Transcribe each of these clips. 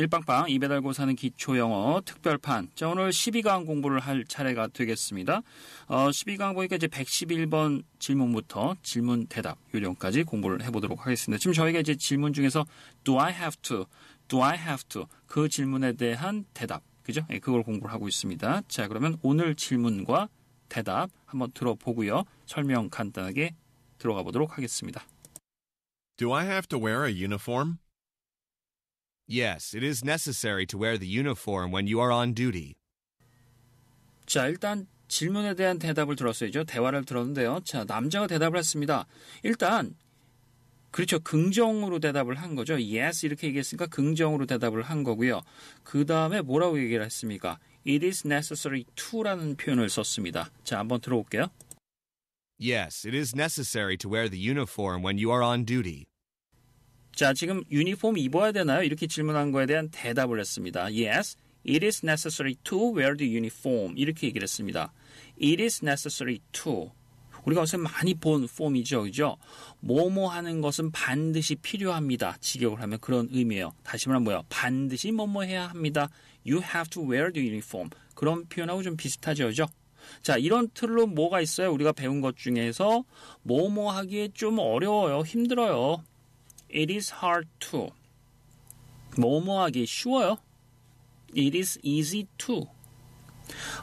일빵빵 입에 달고 사는 기초영어 특별판. 자, 오늘 12강 공부를 할 차례가 되겠습니다. 어, 12강 보니까 이제 111번 질문부터 질문 대답 요령까지 공부를 해보도록 하겠습니다. 지금 저희가 이제 질문 중에서 Do I have to? Do I have to? 그 질문에 대한 대답. 그죠? 예, 그걸 공부를 하고 있습니다. 자, 그러면 오늘 질문과 대답 한번 들어보고요. 설명 간단하게 들어가 보도록 하겠습니다. Do I have to wear a uniform? Yes, it is necessary to wear the uniform when you are on duty. 자, 일단 질문에 대한 대답을 들었어야죠. 대화를 들었는데요. 자, 남자가 대답을 했습니다. 일단 그렇죠. 긍정으로 대답을 한 거죠. Yes 이렇게 얘기했으니까 긍정으로 대답을 한 거고요. 그 다음에 뭐라고 얘기를 했습니까? It is necessary to라는 표현을 썼습니다. 자, 한번 들어볼게요. Yes, it is necessary to wear the uniform when you are on duty. 자, 지금 유니폼 입어야 되나요? 이렇게 질문한 거에 대한 대답을 했습니다. Yes, it is necessary to wear the uniform. 이렇게 얘기를 했습니다. It is necessary to. 우리가 요새 많이 본 폼이죠. 그죠? 뭐뭐 하는 것은 반드시 필요합니다. 직역을 하면 그런 의미예요. 다시 말하면 뭐요? 반드시 뭐뭐 해야 합니다. You have to wear the uniform. 그런 표현하고 좀 비슷하죠. 그죠? 자, 이런 틀로 뭐가 있어요? 우리가 배운 것 중에서 뭐뭐 하기에 좀 어려워요. 힘들어요. It is hard to. 뭐뭐 하기 쉬워요. It is easy to.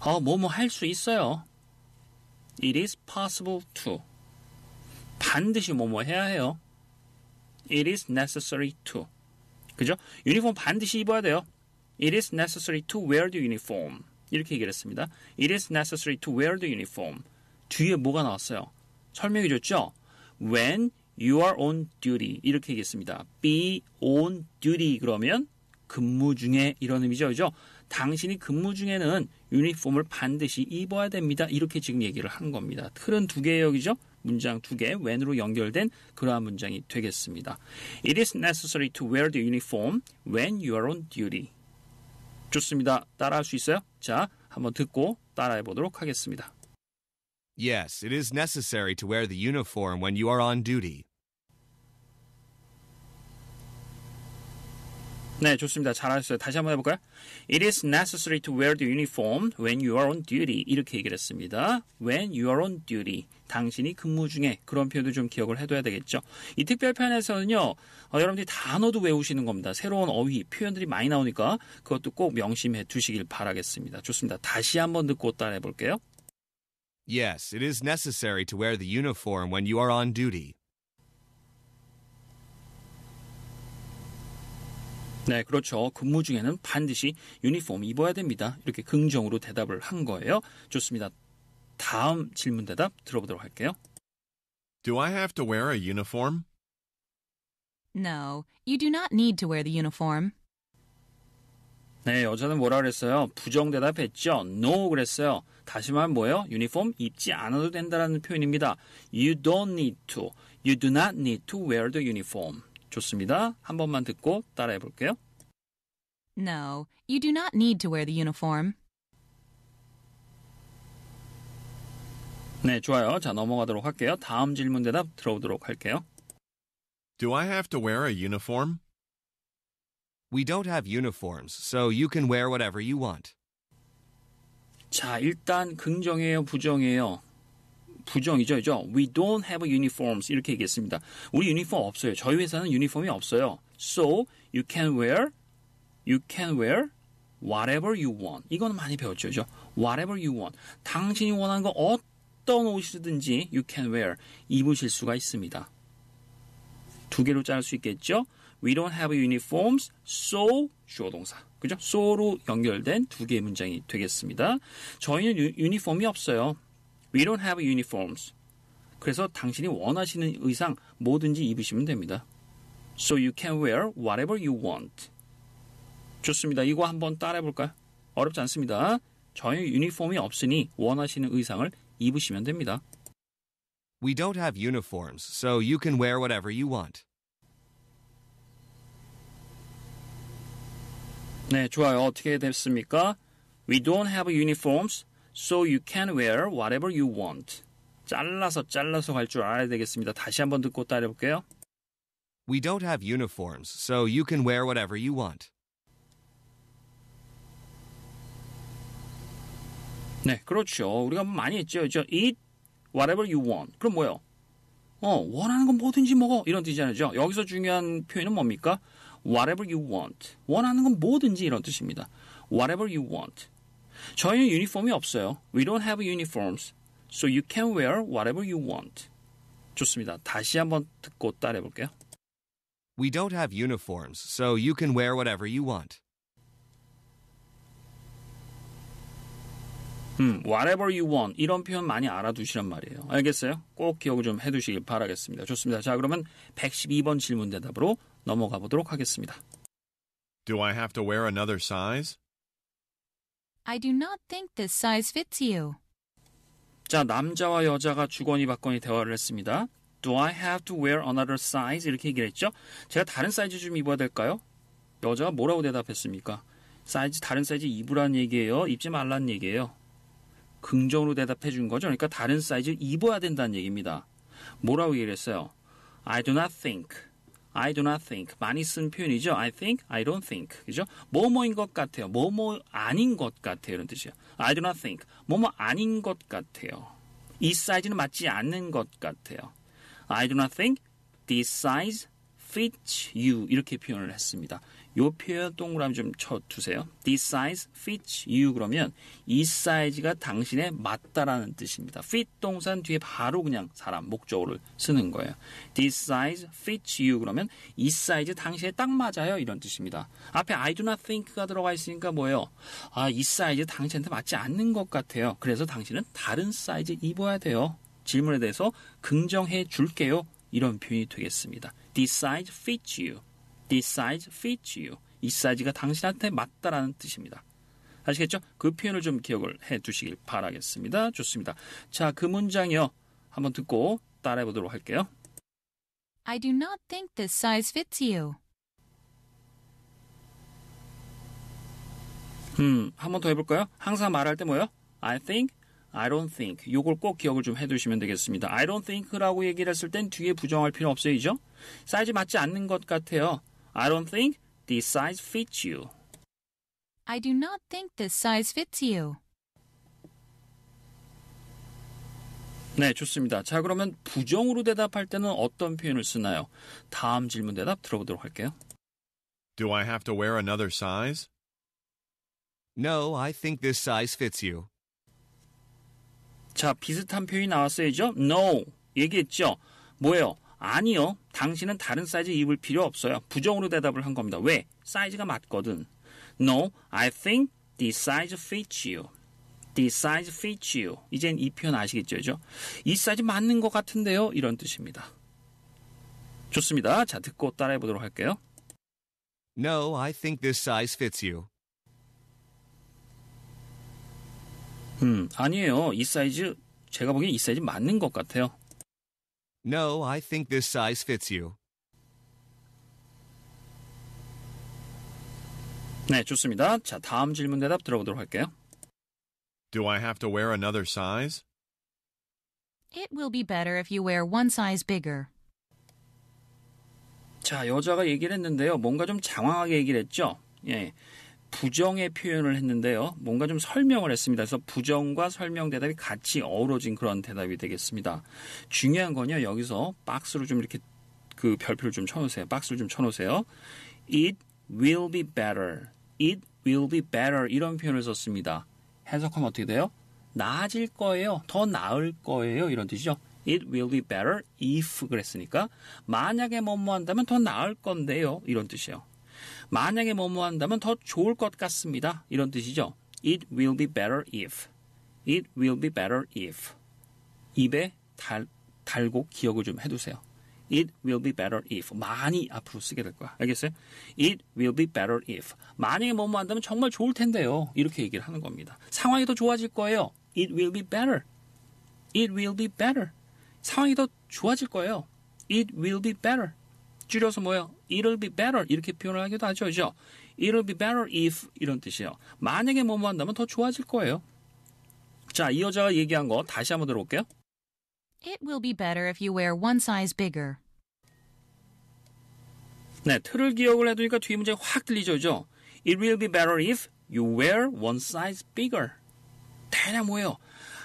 어, 뭐뭐 할 수 있어요. It is possible to. 반드시 뭐뭐 해야 해요. It is necessary to. 그죠? 유니폼 반드시 입어야 돼요. It is necessary to wear the uniform. 이렇게 얘기를 했습니다. It is necessary to wear the uniform. 뒤에 뭐가 나왔어요? 설명이 줬죠? When You are on duty. 이렇게 얘기했습니다. Be on duty. 그러면 근무 중에 이런 의미죠. 그죠? 당신이 근무 중에는 유니폼을 반드시 입어야 됩니다. 이렇게 지금 얘기를 한 겁니다. 틀은 두 개예요. 그죠? 문장 두 개, when으로 연결된 그러한 문장이 되겠습니다. It is necessary to wear the uniform when you are on duty. 좋습니다. 따라할 수 있어요? 자, 한번 듣고 따라해 보도록 하겠습니다. Yes, it is necessary to wear the uniform when you are on duty. 네, 좋습니다. 잘하셨어요. 다시 한번 해볼까요? It is necessary to wear the uniform when you are on duty. 이렇게 얘기를 했습니다. When you are on duty. 당신이 근무 중에 그런 표현도 좀 기억을 해둬야 되겠죠. 이 특별 편에서는요, 어, 여러분들이 단어도 외우시는 겁니다. 새로운 어휘, 표현들이 많이 나오니까 그것도 꼭 명심해 두시길 바라겠습니다. 좋습니다. 다시 한번 듣고 따라해 볼게요. Yes, it is necessary to wear the uniform when you are on duty. 네, 그렇죠. 근무 중에는 반드시 유니폼 입어야 됩니다. 이렇게 긍정으로 대답을 한 거예요. 좋습니다. 다음 질문 대답 들어보도록 할게요. Do I have to wear a uniform? No, you do not need to wear the uniform. 네, 여자는 뭐라 그랬어요? 부정 대답했죠. No 그랬어요. 다시 말하면 뭐예요? 유니폼 입지 않아도 된다라는 표현입니다. You don't need to. You do not need to wear the uniform. 좋습니다. 한 번만 듣고 따라해 볼게요. No, you do not need to wear the uniform. 네, 좋아요. 자, 넘어가도록 할게요. 다음 질문 대답 들어보도록 할게요. Do I have to wear a uniform? We don't have uniforms, so you can wear whatever you want. 자, 일단 긍정이에요, 부정이에요? 부정이죠. 그죠? We don't have uniforms. 이렇게 얘기했습니다. 우리 유니폼 없어요. 저희 회사는 유니폼이 없어요. So, you can wear, you can wear whatever you want. 이거는 많이 배웠죠. 그죠? whatever you want. 당신이 원하는 거 어떤 옷이든지 you can wear. 입으실 수가 있습니다. 두 개로 짤 수 있겠죠? We don't have uniforms, so 주어동사. 그죠? so로 연결된 두 개의 문장이 되겠습니다. 저희는 유, 유니폼이 없어요. We don't have uniforms. 그래서 당신이 원하시는 의상 뭐든지 입으시면 됩니다. So you can wear whatever you want. 좋습니다. 이거 한번 따라해 볼까요? 어렵지 않습니다. 전혀 유니폼이 없으니 원하시는 의상을 입으시면 됩니다. We don't have uniforms, so you can wear whatever you want. 네, 좋아요. 어떻게 됐습니까? We don't have uniforms, So you can wear whatever you want. 잘라서 잘라서 갈 줄 알아야 되겠습니다. 다시 한번 듣고 따라해 볼게요. We don't have uniforms, so you can wear whatever you want. 네, 그렇죠. 우리가 많이 했죠. 저 eat whatever you want. 그럼 뭐예요? 어, 원하는 건 뭐든지 먹어. 이런 뜻이잖아요. 여기서 중요한 표현은 뭡니까? whatever you want. 원하는 건 뭐든지 이런 뜻입니다. whatever you want. 저희는 유니폼이 없어요. We don't have uniforms. So you can wear whatever you want. 좋습니다. 다시 한번 듣고 따라해 볼게요. We don't have uniforms, so you can wear whatever you want. 음, whatever you want 이런 표현 많이 알아두시란 말이에요. 알겠어요? 꼭 기억을 좀 해두시길 바라겠습니다. 좋습니다. 자, 그러면 112번 질문 대답으로 넘어가 보도록 하겠습니다. Do I have to wear another size? I do not think this size fits you. 자, 남자와 여자가 주거니 받거니 대화를 했습니다. Do I have to wear another size? 이렇게 얘기를 했죠. 제가 다른 사이즈 좀 입어야 될까요? 여자가 뭐라고 대답했습니까? 사이즈 다른 사이즈 입으란 얘기예요. 입지 말란 얘기예요. 긍정으로 대답해 준 거죠. 그러니까 다른 사이즈 입어야 된다는 얘기입니다. 뭐라고 얘기를 했어요? I do not think. I do not think 많이 쓴 표현이죠. I think, I don't think 그죠? 뭐뭐인 것 같아요. 뭐뭐 아닌 것 같아요 이런 뜻이에요. I do not think 뭐뭐 아닌 것 같아요. 이 사이즈는 맞지 않는 것 같아요. I do not think this size f i t you 이렇게 표현을 했습니다. 요 표현 동그라미 좀 쳐두세요. This size fits you 그러면 이 사이즈가 당신에 맞다라는 뜻입니다. fit 동산 뒤에 바로 그냥 사람 목적어를 쓰는 거예요. This size fits you 그러면 이 사이즈 당신에 딱 맞아요 이런 뜻입니다. 앞에 I do not think가 들어가 있으니까 뭐예요? 아이 사이즈 당신한테 맞지 않는 것 같아요. 그래서 당신은 다른 사이즈 입어야 돼요. 질문에 대해서 긍정해 줄게요. 이런 표현이 되겠습니다. This size fits you. This size fits you. 이 사이즈가 당신한테 맞다라는 뜻입니다. 아시겠죠? 그 표현을 좀 기억을 해 두시길 바라겠습니다. 좋습니다. 자, 그 문장이요. 한번 듣고 따라해 보도록 할게요. I do not think this size fits you. 음, 한 번 더 해볼까요? 항상 말할 때뭐요 I think I don't think 요걸 꼭 기억을 좀 해두시면 되겠습니다. I don't think라고 얘기를 했을 땐 뒤에 부정할 필요 없어요. 이죠? 사이즈 맞지 않는 것 같아요. I don't think this size fits you. I do not think this size fits you. 네, 좋습니다. 자, 그러면 부정으로 대답할 때는 어떤 표현을 쓰나요? 다음 질문 대답 들어보도록 할게요. Do I have to wear another size? No, I think this size fits you. 자, 비슷한 표현이 나왔어야죠. No. 얘기했죠. 뭐예요? 아니요. 당신은 다른 사이즈 입을 필요 없어요. 부정으로 대답을 한 겁니다. 왜? 사이즈가 맞거든. No, I think t h e s i z e fits you. t h e s size fits you. 이젠 이 표현 아시겠죠? 그죠? 이 사이즈 맞는 것 같은데요? 이런 뜻입니다. 좋습니다. 자, 듣고 따라해 보도록 할게요. No, I think this size fits you. 음, 아니에요. 이 사이즈 제가 보기엔 이 사이즈 맞는 것 같아요. No, I think this size fits you. 네, 좋습니다. 자, 다음 질문 대답 들어보도록 할게요. Do I have to wear another size? It will be better if you wear one size bigger. 자, 여자가 얘기를 했는데요. 뭔가 좀 장황하게 얘기를 했죠? 예. 부정의 표현을 했는데요. 뭔가 좀 설명을 했습니다. 그래서 부정과 설명 대답이 같이 어우러진 그런 대답이 되겠습니다. 중요한 건요. 여기서 박스를좀 이렇게 그 별표를 좀 쳐놓으세요. 박스를 좀 쳐놓으세요. It will be better. It will be better. 이런 표현을 썼습니다. 해석하면 어떻게 돼요? 나아질 거예요. 더 나을 거예요. 이런 뜻이죠. It will be better if 그랬으니까 만약에 뭐뭐 한다면 더 나을 건데요. 이런 뜻이에요. 만약에 뭐뭐 한다면 더 좋을 것 같습니다. 이런 뜻이죠. It will be better if. It will be better if. 입에 달, 달고 기억을 좀 해두세요. It will be better if. 많이 앞으로 쓰게 될 거야. 알겠어요? It will be better if. 만약에 뭐뭐 한다면 정말 좋을 텐데요. 이렇게 얘기를 하는 겁니다. 상황이 더 좋아질 거예요. It will be better. It will be better. 상황이 더 좋아질 거예요. It will be better. 줄여서 뭐예요? It'll be better 이렇게 표현을 하기도 하죠. 그죠? It'll be better if 이런 뜻이에요. 만약에 뭐뭐 한다면 더 좋아질 거예요. 자, 이 여자가 얘기한 거 다시 한번 들어볼게요. It will be better if you wear one size bigger. 네, 틀을 기억을 해두니까 뒤 문제 확 들리죠. 그죠? It will be better if you wear one size bigger. 대략 뭐예요?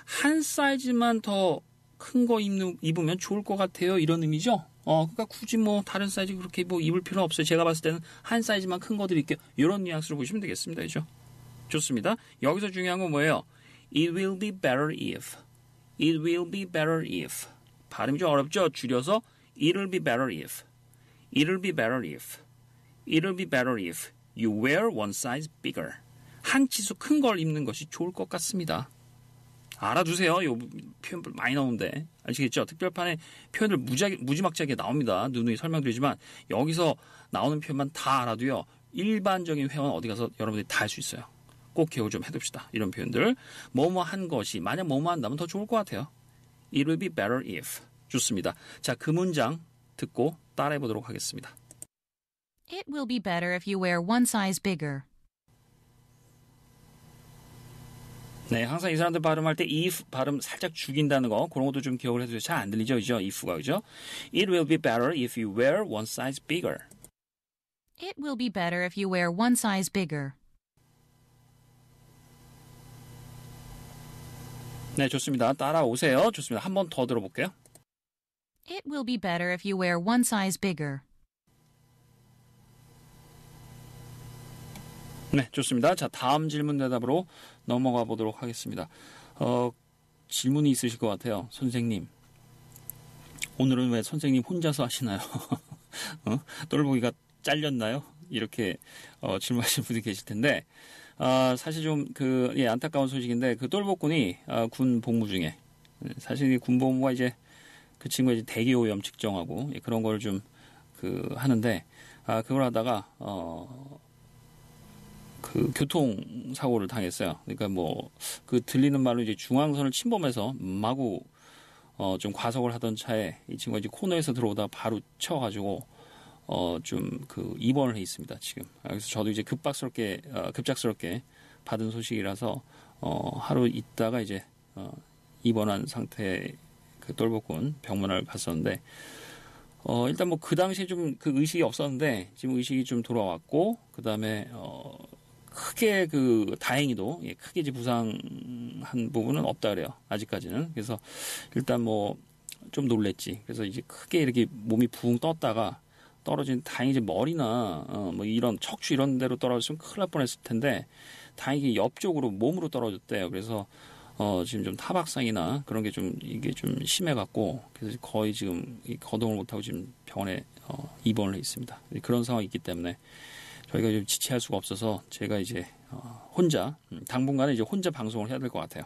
한 사이즈만 더 큰 거 입으면 좋을 것 같아요. 이런 의미죠. 어, 그니까 굳이 뭐 다른 사이즈 그렇게 뭐 입을 필요는 없어요. 제가 봤을 때는 한 사이즈만 큰 것들이 있게 이런 뉘앙스로 보시면 되겠습니다. 그죠? 좋습니다. 여기서 중요한 건 뭐예요? It will be better if. It will be better if. 발음이 좀 어렵죠? 줄여서 It'll be better if. It'll be better if. It'll be better if you wear one size bigger. 한 치수 큰 걸 입는 것이 좋을 것 같습니다. 알아주세요. 요 표현 많이 나오는데 아시겠죠? 특별판에 표현을 무지, 무지막지하게 나옵니다. 누누이 설명드리지만 여기서 나오는 표현만 다알아두요 일반적인 회원 어디 가서 여러분들이 다 할 수 있어요. 꼭 기억을 좀 해둡시다. 이런 표현들. 뭐뭐 한 것이 만약 뭐뭐 한다면 더 좋을 것 같아요. It will be better if. 좋습니다. 자, 그 문장 듣고 따라해 보도록 하겠습니다. It will be better if you wear one size bigger. 네, 항상 이 사람들 발음할 때 if 발음 살짝 죽인다는 거 그런 것도 좀 기억을 해두세요. 잘안 들리죠, 이죠? if가 그죠? It will be better if you wear one size bigger. It will be better if you wear one size bigger. 네, 좋습니다. 따라오세요. 좋습니다. 한 번 더 들어볼게요. It will be better if you wear one size bigger. 네, 좋습니다. 자, 다음 질문 대답으로 넘어가 보도록 하겠습니다. 어, 질문이 있으실 것 같아요. 선생님. 오늘은 왜 선생님 혼자서 하시나요? 어? 똘보기가 잘렸나요? 이렇게 어, 질문하시는 분이 계실 텐데 아, 사실 좀 그 예, 안타까운 소식인데 그똘보꾼이 아, 군 복무 중에 사실 이 군복무가 이제 그 친구가 이제 대기오염 측정하고 예, 그런 걸좀그 하는데 아, 그걸 하다가 어, 그 교통 사고를 당했어요. 그러니까 뭐 그 들리는 말로 이제 중앙선을 침범해서 마구 어 좀 과속을 하던 차에 이 친구가 이제 코너에서 들어오다 바로 쳐가지고 어 좀 그 입원을 해 있습니다 지금. 아, 그래서 저도 이제 급박스럽게 어, 급작스럽게 받은 소식이라서 어 하루 있다가 이제 어 입원한 상태 그 똘복군 병문안을 갔었는데 어 일단 뭐 그 당시에 좀 그 의식이 없었는데 지금 의식이 좀 돌아왔고 그 다음에 어 크게 그 다행히도 예, 크게 이제 부상한 부분은 없다 그래요. 아직까지는. 그래서 일단 뭐 좀 놀랬지. 그래서 이제 크게 이렇게 몸이 붕 떴다가 떨어진 다행히 이제 머리나 어, 뭐 이런 척추 이런 데로 떨어졌으면 큰일 날 뻔했을 텐데 다행히 옆쪽으로 몸으로 떨어졌대요. 그래서 어, 지금 좀 타박상이나 그런 게 좀 이게 좀 심해 갖고 그래서 거의 지금 이 거동을 못 하고 지금 병원에 어, 입원을 했습니다 그런 상황이 있기 때문에 저희가 좀 지체할 수가 없어서 제가 이제 어, 혼자 음, 당분간은 이제 혼자 방송을 해야 될 것 같아요.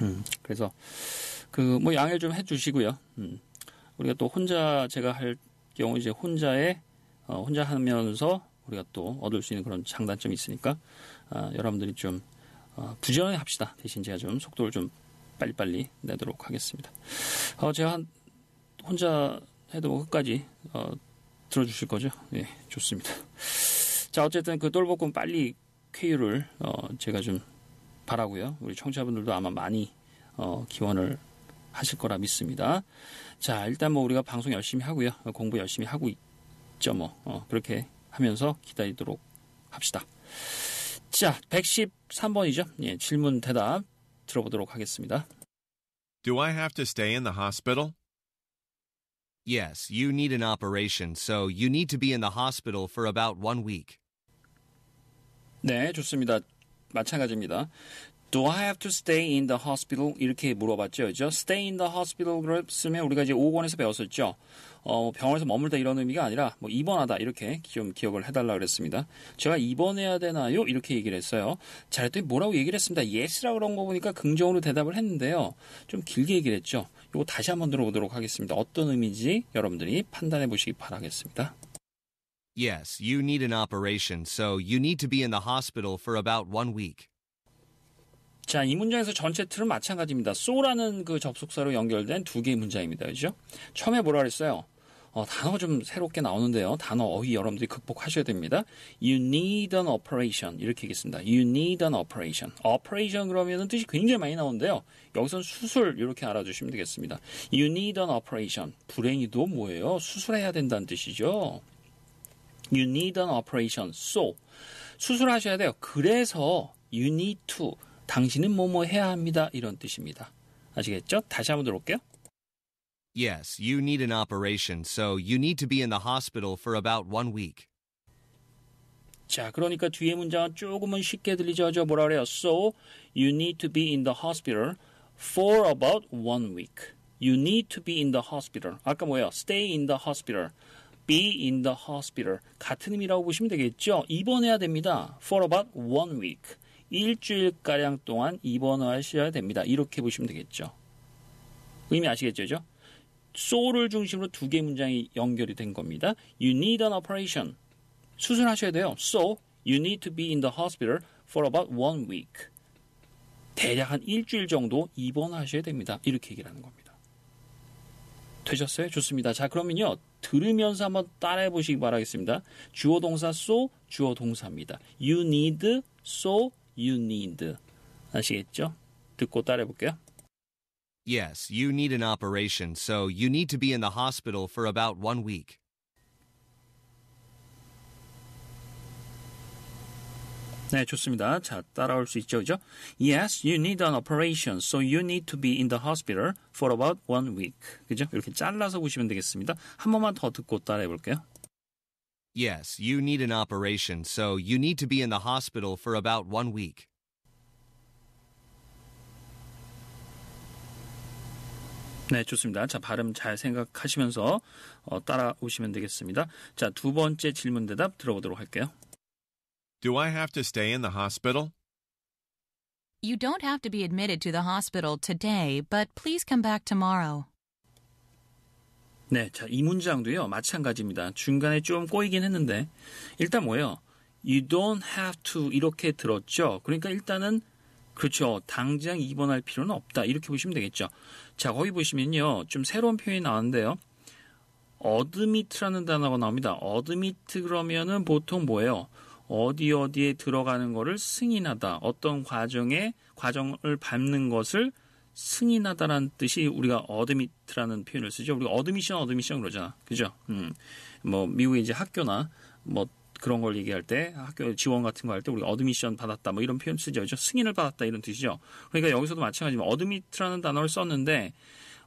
음, 그래서 그 뭐 양해를 좀 해주시고요. 음, 우리가 또 혼자 제가 할 경우 이제 혼자에 어, 혼자 하면서 우리가 또 얻을 수 있는 그런 장단점이 있으니까 아, 여러분들이 좀 어, 부지런히 합시다. 대신 제가 좀 속도를 좀 빨리빨리 내도록 하겠습니다. 어, 제가 한, 혼자 해도 끝까지 어, 들어주실 거죠? 예, 좋습니다. 자, 어쨌든 그돌복은 빨리 쾌유를 어, 제가 좀 바라고요. 우리 청취자분들도 아마 많이 어, 기원을 하실 거라 믿습니다. 자, 일단 뭐 우리가 방송 열심히 하고요. 공부 열심히 하고 있죠, 뭐. 어, 그렇게 하면서 기다리도록 합시다. 자, 113번이죠. 예, 질문 대답 들어보도록 하겠습니다. Do I have to stay in the hospital? Yes, you need an operation, so you need to be in the hospital for about one week. 네, 좋습니다. 마찬가지입니다. Do I have to stay in the hospital? 이렇게 물어봤죠. 그죠? Stay in the hospital을 쓰면 우리가 이제 5권에서 배웠었죠. 어, 뭐 병원에서 머물다 이런 의미가 아니라 뭐 입원하다 이렇게 좀 기억을 해달라 그랬습니다. 제가 입원해야 되나요? 이렇게 얘기를 했어요. 잘했더니 뭐라고 얘기를 했습니다. yes라고 그런 거 보니까 긍정으로 대답을 했는데요. 좀 길게 얘기를 했죠. 이거 다시 한번 들어보도록 하겠습니다. 어떤 의미인지 여러분들이 판단해 보시기 바라겠습니다. Yes, you need an operation, so you need to be in the hospital for about one week. 자, 이 문장에서 전체 틀은 마찬가지입니다. so라는 그 접속사로 연결된 두 개의 문장입니다. 그죠? 처음에 뭐라 그랬어요? 어, 단어 좀 새롭게 나오는데요. 단어 어휘 여러분들이 극복하셔야 됩니다. You need an operation 이렇게 얘기했습니다. You need an operation. operation 그러면 뜻이 굉장히 많이 나오는데요. 여기서는 수술 이렇게 알아주시면 되겠습니다. You need an operation. 불행히도 뭐예요? 수술해야 된다는 뜻이죠. You need an operation. So 수술하셔야 돼요. 그래서 you need to 당신은 뭐뭐 해야 합니다. 이런 뜻입니다. 아시겠죠? 다시 한번 들어볼게요. Yes, you need an operation, so you need to be in the hospital for about one week. 자, 그러니까 뒤에 문장은 조금은 쉽게 들리죠. 저 뭐라 그래요? So, you need to be in the hospital for about one week. You need to be in the hospital. 아까 뭐예요? Stay in the hospital. Be in the hospital. 같은 의미라고 보시면 되겠죠. 입원해야 됩니다. For about one week. 일주일가량 동안 입원하셔야 됩니다. 이렇게 보시면 되겠죠. 의미 아시겠죠? 그죠? 소를 중심으로 두개의 문장이 연결이 된 겁니다. You need an operation. 수술하셔야 돼요. So you need to be in the hospital for about one week. 대략 한 일주일 정도 입원하셔야 됩니다. 이렇게 얘기를 하는 겁니다. 되셨어요? 좋습니다. 자, 그러면요. 들으면서 한번 따라해 보시기 바라겠습니다. 주어 동사 so, 주어 동사입니다. You need, so, you need. 아시겠죠? 듣고 따라해 볼게요. Yes, you need an operation, so you need to be in the hospital for about one week. 네, 좋습니다. 자, 따라올 수 있죠, Yes, you need an operation, so you need to be in the hospital for about one week. 그죠? 이렇게 잘라서 보시면 되겠습니다. 한 번만 더 듣고 따라해 볼게요. Yes, you need an operation, so you need to be in the hospital for about one week. 네, 좋습니다. 자, 발음 잘 생각하시면서 어, 따라오시면 되겠습니다. 자, 두 번째 질문 대답 들어보도록 할게요. Do I have to stay in the hospital? You don't have to be admitted to the hospital today, but please come back tomorrow. 네, 자, 이 문장도요, 마찬가지입니다. 중간에 좀 꼬이긴 했는데, 일단 뭐예요? You don't have to 이렇게 들었죠? 그러니까 일단은 그렇죠. 당장 입원할 필요는 없다. 이렇게 보시면 되겠죠. 자, 거기 보시면요. 좀 새로운 표현이 나왔는데요. 어드미트라는 단어가 나옵니다. 어드미트 그러면은 보통 뭐예요? 어디 어디에 들어가는 거를 승인하다. 어떤 과정에 과정을 밟는 것을 승인하다라는 뜻이 우리가 어드미트라는 표현을 쓰죠. 우리가 어드미션 어드미션 그러잖아. 그죠? 음. 뭐 미국의 이제 학교나 뭐 그런 걸 얘기할 때 학교 지원 같은 거 할 때 우리가 어드미션 받았다 뭐 이런 표현 쓰죠. 그렇죠? 승인을 받았다 이런 뜻이죠. 그러니까 여기서도 마찬가지입니 어드미트라는 단어를 썼는데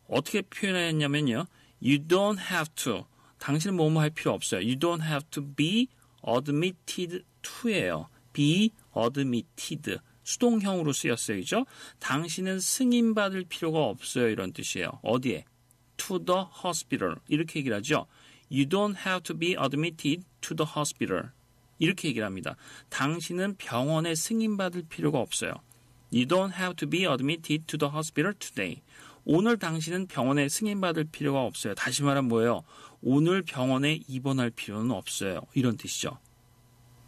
어떻게 표현했냐면요. You don't have to. 당신은 뭐뭐 뭐 할 필요 없어요. You don't have to be admitted to예요. be admitted. 수동형으로 쓰였어요. 그죠? 당신은 승인받을 필요가 없어요. 이런 뜻이에요. 어디에? to the hospital. 이렇게 얘기를 하죠. You don't have to be admitted to the hospital. 이렇게 얘기를 합니다. 당신은 병원에 승인받을 필요가 없어요. You don't have to be admitted to the hospital today. 오늘 당신은 병원에 승인받을 필요가 없어요. 다시 말하면 뭐예요? 오늘 병원에 입원할 필요는 없어요. 이런 뜻이죠.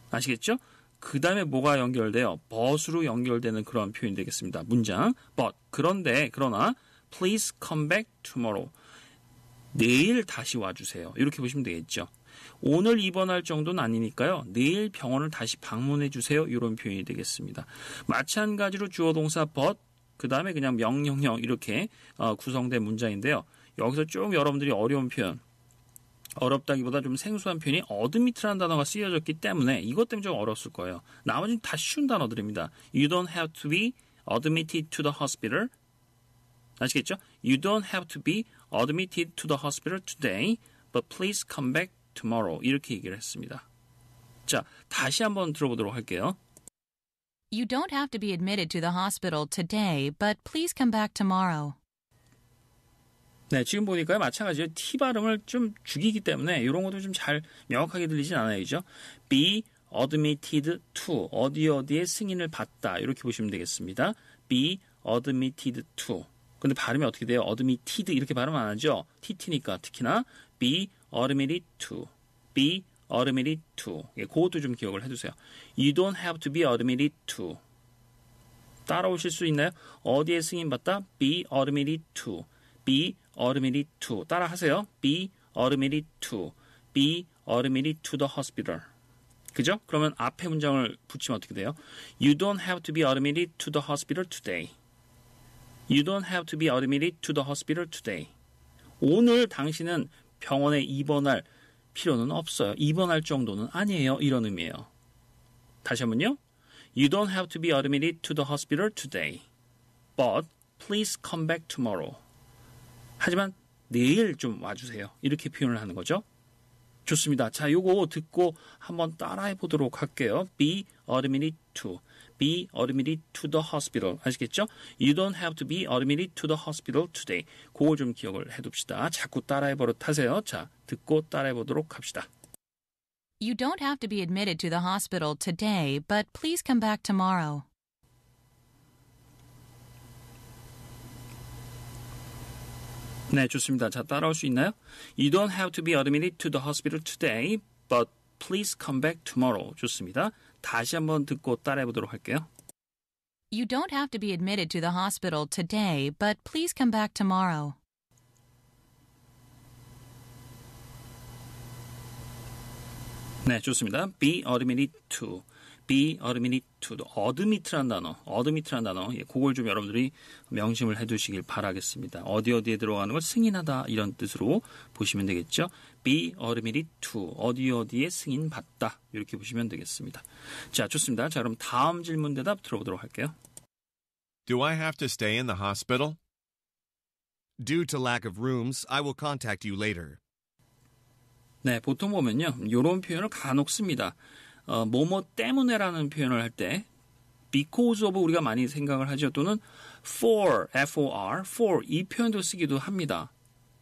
아시겠죠? 그 다음에 뭐가 연결돼요? but으로 연결되는 그런 표현이 되겠습니다. 문장. but. 그런데, 그러나, please come back tomorrow. 내일 다시 와주세요. 이렇게 보시면 되겠죠. 오늘 입원할 정도는 아니니까요. 내일 병원을 다시 방문해 주세요. 이런 표현이 되겠습니다. 마찬가지로 주어 동사 but 그 다음에 그냥 명령형 이렇게 어, 구성된 문장인데요. 여기서 쭉 여러분들이 어려운 표현 어렵다기보다 좀 생소한 표현이 어드미트라는 단어가 쓰여졌기 때문에 이것 때문에 좀 어렵을 거예요. 나머지는 다 쉬운 단어들입니다. You don't have to be admitted to the hospital. 아시겠죠? You don't have to be admitted to the hospital today, but please come back tomorrow. 이렇게 얘기를 했습니다. 자, 다시 한번 들어보도록 할게요. You don't have to be admitted to the hospital today, but please come back tomorrow. 네, 지금 보니까 마찬가지로 T 발음을 좀 죽이기 때문에 이런 것도 좀 잘 명확하게 들리진 않아요. 그죠? be admitted to 어디 어디에 승인을 받다. 이렇게 보시면 되겠습니다. be admitted to 근데 발음이 어떻게 돼요? 어둠이 티드 이렇게 발음 안 하죠? 티티니까 특히나 be automated to, be automated to. 예, 그것도 좀 기억을 해두세요. You don't have to be automated to. 따라오실 수 있나요? 어디에 승인받다? be automated to, be automated to. 따라하세요. be automated to, be automated to the hospital. 그죠? 그러면 앞에 문장을 붙이면 어떻게 돼요? You don't have to be automated to the hospital today. You don't have to be admitted to the hospital today. 오늘 당신은 병원에 입원할 필요는 없어요. 입원할 정도는 아니에요. 이런 의미예요. 다시 한번요. You don't have to be admitted to the hospital today. But please come back tomorrow. 하지만 내일 좀 와주세요. 이렇게 표현을 하는 거죠. 좋습니다. 자, 요거 듣고 한번 따라해 보도록 할게요. Be admitted to. be admitted to the hospital. 아시겠죠? You don't have to be admitted to the hospital today. 그거 좀 기억을 해둡시다. 자꾸 따라해 버릇하세요. 자, 듣고 따라해 보도록 합시다. You don't have to be admitted to the hospital today, but please come back tomorrow. 네, 좋습니다. 자, 따라올 수 있나요? You don't have to be admitted to the hospital today, but please come back tomorrow. 좋습니다. 다시 한번 듣고 따라해 보도록 할게요. You don't have to be admitted to the hospital today, but please come back tomorrow. 네, 좋습니다. be admitted to. be admitted to. admit란 단어, admit란 단어. 예, 그걸 좀 여러분들이 명심을 해 두시길 바라겠습니다. 어디 어디에 들어가는 걸 승인하다 이런 뜻으로 보시면 되겠죠. be admitted to 어디 어디에 승인 받다 이렇게 보시면 되겠습니다. 자 좋습니다. 자 그럼 다음 질문 대답 들어보도록 할게요. Do I have to stay in the hospital? Due to lack of rooms, I will contact you later. 네, 보통 보면요. 이런 표현을 간혹 씁니다. 어, 뭐뭐 때문에라는 표현을 할 때 because of 우리가 많이 생각을 하죠. 또는 for, for, for 이 표현도 쓰기도 합니다.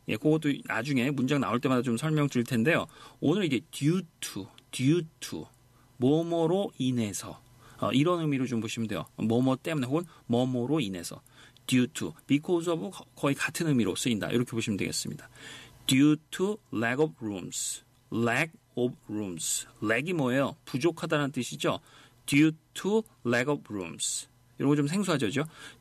예, 그것도 나중에 문장 나올 때마다 좀 설명 드릴 텐데요. 오늘 이제 due to, due to, 뭐뭐로 인해서 어, 이런 의미로 좀 보시면 돼요. 뭐뭐 때문에 혹은 뭐뭐로 인해서 due to, because of 거의 같은 의미로 쓰인다. 이렇게 보시면 되겠습니다. due to lack of rooms, lack of rooms. lack이 뭐예요? 부족하다는 뜻이죠. due to lack of rooms. 이런 거 좀 생소하죠?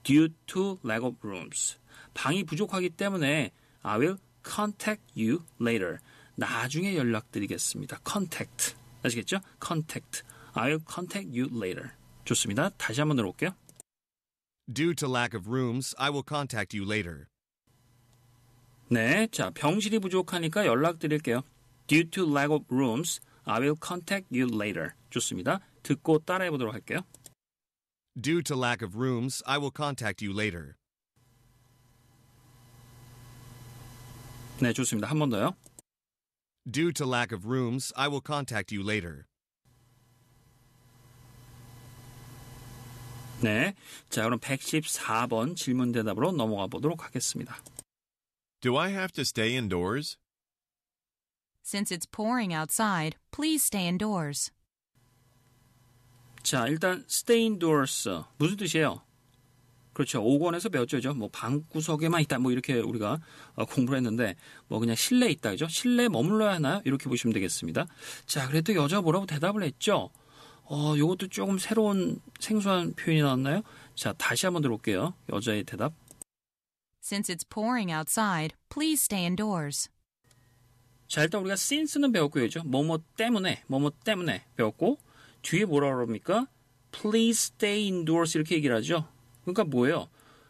due to lack of rooms. 방이 부족하기 때문에 I will contact you later. 나중에 연락드리겠습니다. contact. 아시겠죠? contact. I will contact you later. 좋습니다. 다시 한번 들어볼게요. Due to lack of rooms, I will contact you later. 네, 자, 병실이 부족하니까 연락드릴게요. Due to lack of rooms, I will contact you later. 좋습니다. 듣고 따라해 보도록 할게요. Due to lack of rooms, I will contact you later. 네, 좋습니다. 한 번 더요. Due to lack of rooms, I will contact you later. 네. 자, 그럼 114번 질문 대답으로 넘어가 보도록 하겠습니다. Do I have to stay indoors? Since it's pouring outside, please stay indoors. 자, 일단 stay indoors 무슨 뜻이에요? 그렇죠. 5권에서 배웠죠. 뭐 방구석에만 있다. 뭐 이렇게 우리가 어, 공부를 했는데 뭐 그냥 실내에 있다. 그죠? 실내에 머물러야 하나? 요 이렇게 보시면 되겠습니다. 자, 그래도 여자 뭐라고 대답을 했죠? 어, 요것도 조금 새로운 생소한 표현이 나왔나요? 자, 다시 한번 들어볼게요. 여자의 대답. Since it's pouring outside, please stay indoors. 자, 일단 우리가 since는 배웠고요. 그죠? 뭐 뭐 때문에, 뭐 뭐 때문에 배웠고 뒤에 뭐라 그럽니까? Please stay indoors 이렇게 얘기를 하죠. 그러니까 뭐예요?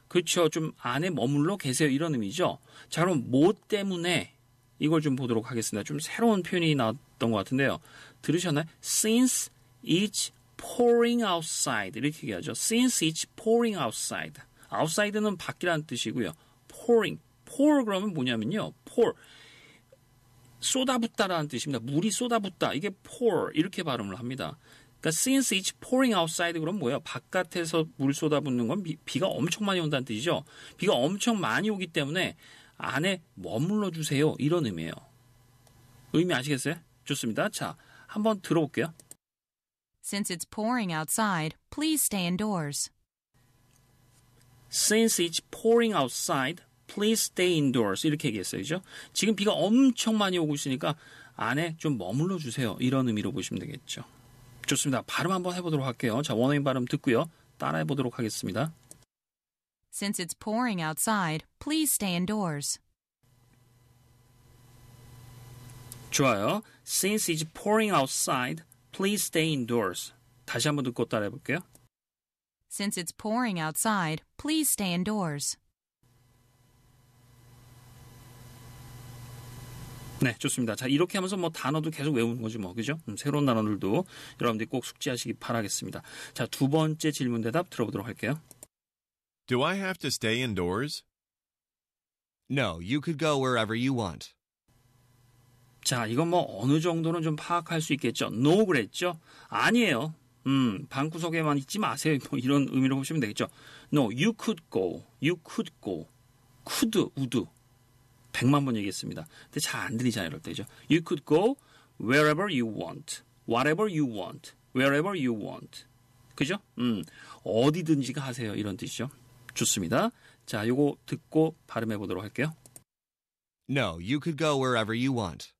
그렇죠. 좀 안에 머물러 계세요. 이런 의미죠. 자, 그럼 뭐 때문에 이걸 좀 보도록 하겠습니다. 좀 새로운 표현이 나왔던 것 같은데요. 들으셨나요? Since it's pouring outside 이렇게 얘기하죠. Since it's pouring outside. outside는 밖이라는 뜻이고요. pouring, pour 그러면 뭐냐면요. pour 쏟아붓다라는 뜻입니다. 물이 쏟아붓다. 이게 pour 이렇게 발음을 합니다. 그러니까 since it's pouring outside 그럼 뭐예요? 바깥에서 물 쏟아붓는 건 비, 가 엄청 많이 온다는 뜻이죠. 비가 엄청 많이 오기 때문에 안에 머물러 주세요. 이런 의미예요. 의미 아시겠어요? 좋습니다. 자, 한번 들어볼게요. Since it's pouring outside, please stay indoors. Since it's pouring outside, please stay indoors. 이렇게 얘기했어요. 그죠? 지금 비가 엄청 많이 오고 있으니까 안에 좀 머물러 주세요. 이런 의미로 보시면 되겠죠. 좋습니다. 발음 한번 해보도록 할게요. 자, 원어민 발음 듣고요. 따라해 보도록 하겠습니다. Since it's pouring outside, please stay indoors. 좋아요. Since it's pouring outside, please stay indoors. 다시 한번 듣고 따라해 볼게요. Since it's pouring outside, please stay indoors. 네, 좋습니다. 자, 이렇게 하면서 뭐 단어도 계속 외우는 거지 뭐. 그죠? 음, 새로운 단어들도 여러분들이 꼭 숙지하시기 바라겠습니다. 자, 두 번째 질문 대답 들어보도록 할게요. Do I have to stay indoors? No, you could go wherever you want. 자, 이건 뭐 어느 정도는 좀 파악할 수 있겠죠. No 그랬죠? 아니에요. 음, 방구석에만 있지 마세요. 뭐 이런 의미로 보시면 되겠죠. No, you could go. You could go. could, would. 100만 번 얘기했습니다. 근데 잘안 들리잖아요, 이럴 때죠. You could go wherever you want, whatever you want, wherever you want. 그죠? 음, 어디든지가 하세요. 이런 뜻이죠. 좋습니다. 자, 요거 듣고 발음해 보도록 할게요. No, you could go wherever you want.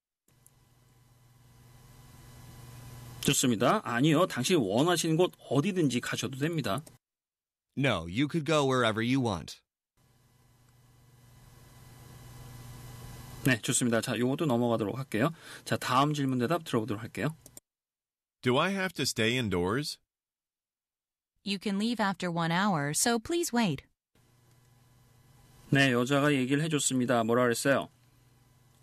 좋습니다. 아니요. 당신이 원하시는 곳 어디든지 가셔도 됩니다. No, you could go wherever you want. 네, 좋습니다. 자, 요것도 넘어가도록 할게요. 자, 다음 질문 대답 들어보도록 할게요. Do I have to stay indoors? You can leave after one hour, so please wait. 네, 여자가 얘기를 해줬습니다. 뭐라 그랬어요?